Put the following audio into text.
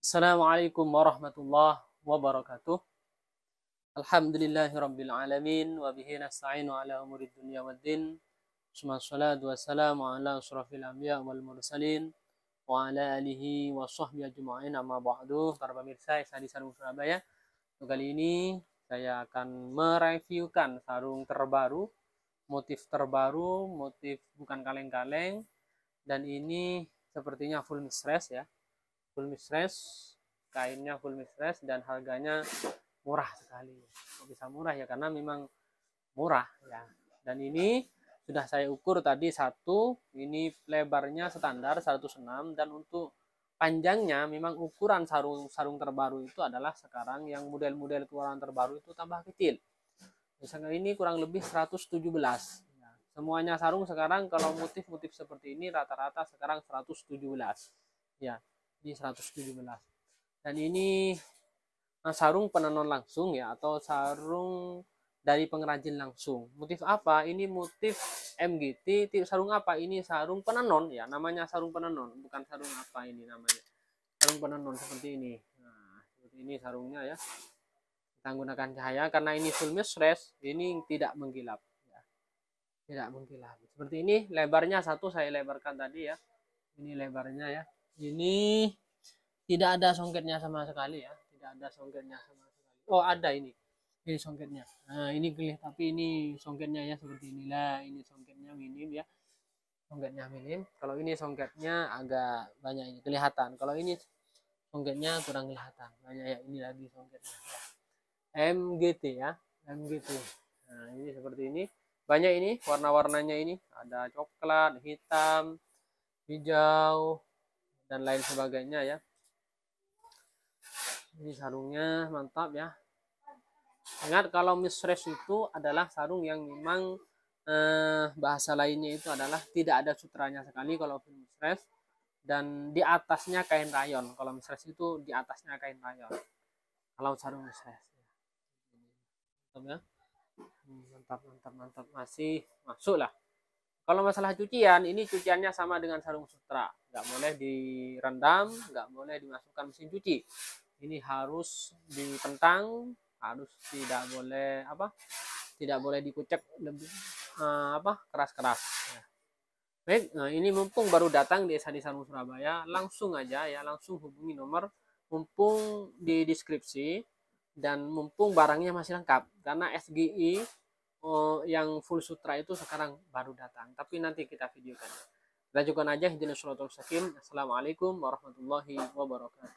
Assalamualaikum warahmatullahi wabarakatuh. Alhamdulillahi rabbil alamin wa bihi nasta'inu ala umuri dunya wad din. Suma salatu wassalamu ala asrafil anbiya wal mursalin wa ala alihi wa sahbihi ajma'in amma ba'du. Para pemirsa Isadi Sarung Surabaya, kali ini saya akan mereviewkan sarung terbaru, motif terbaru, motif bukan kaleng-kaleng dan ini sepertinya full stress ya full mistress kainnya full mistress dan harganya murah sekali Kok bisa murah ya karena memang murah ya dan ini sudah saya ukur tadi satu ini lebarnya standar 106 dan untuk panjangnya memang ukuran sarung sarung terbaru itu adalah sekarang yang model-model keluaran terbaru itu tambah kecil misalnya ini kurang lebih 117 ya, semuanya sarung sekarang kalau motif-motif seperti ini rata-rata sekarang 117 ya di 117 dan ini nah, sarung penenun langsung ya atau sarung dari pengrajin langsung motif apa ini motif MGT sarung apa ini sarung penenun ya namanya sarung penenun bukan sarung apa ini namanya sarung penenun seperti ini nah seperti ini sarungnya ya kita gunakan cahaya karena ini full mistress ini tidak mengkilap ya. tidak mengkilap seperti ini lebarnya satu saya lebarkan tadi ya ini lebarnya ya ini tidak ada songketnya sama sekali ya tidak ada songketnya sama sekali oh ada ini ini songketnya nah ini gelih tapi ini songketnya ya seperti inilah ini songketnya minim ya songketnya minim kalau ini songketnya agak banyak ini kelihatan kalau ini songketnya kurang kelihatan banyak ya ini lagi songketnya MGT ya MGT nah ini seperti ini banyak ini warna-warnanya ini ada coklat hitam hijau dan lain sebagainya ya ini sarungnya mantap ya ingat kalau misresh itu adalah sarung yang memang eh, bahasa lainnya itu adalah tidak ada sutranya sekali kalau full misresh dan di atasnya kain rayon kalau misresh itu di atasnya kain rayon kalau sarung misresh ya. mantap ya hmm, mantap mantap mantap masih masuk lah kalau masalah cucian, ini cuciannya sama dengan sarung sutra. Gak boleh direndam, gak boleh dimasukkan mesin cuci. Ini harus ditentang, harus tidak boleh apa? Tidak boleh dikucek lebih eh, apa? keras-keras. Ya. Baik, nah ini mumpung baru datang di Sadi Sarung Surabaya, langsung aja ya, langsung hubungi nomor mumpung di deskripsi dan mumpung barangnya masih lengkap karena SGI oh, yang full sutra itu sekarang baru datang tapi nanti kita videokan dan juga najah hidin assalamualaikum warahmatullahi wabarakatuh